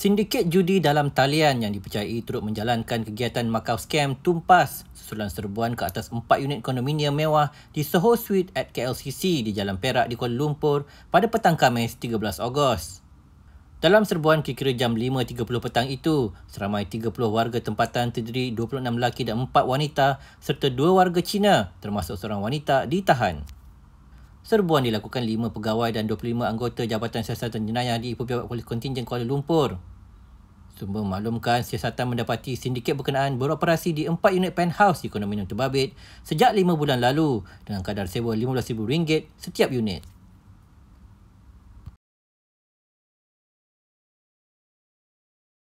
Sindiket judi dalam talian yang dipercayai turut menjalankan kegiatan Macau Scam tumpas susulan serbuan ke atas 4 unit kondominium mewah di Soho Suite at KLCC di Jalan Perak di Kuala Lumpur pada petang Khamis 13 Ogos. Dalam serbuan kira-kira jam 5.30 petang itu, seramai 30 warga tempatan terdiri 26 lelaki dan 4 wanita serta 2 warga Cina termasuk seorang wanita ditahan. Serbuan dilakukan 5 pegawai dan 25 anggota Jabatan Siasatan Jenayah di Ipoh Pihak Polis Kontingen Kuala Lumpur Sumber memaklumkan siasatan mendapati sindiket berkenaan beroperasi di 4 unit penthouse di kondominium terbabit sejak 5 bulan lalu dengan kadar sewa RM15,000 setiap unit.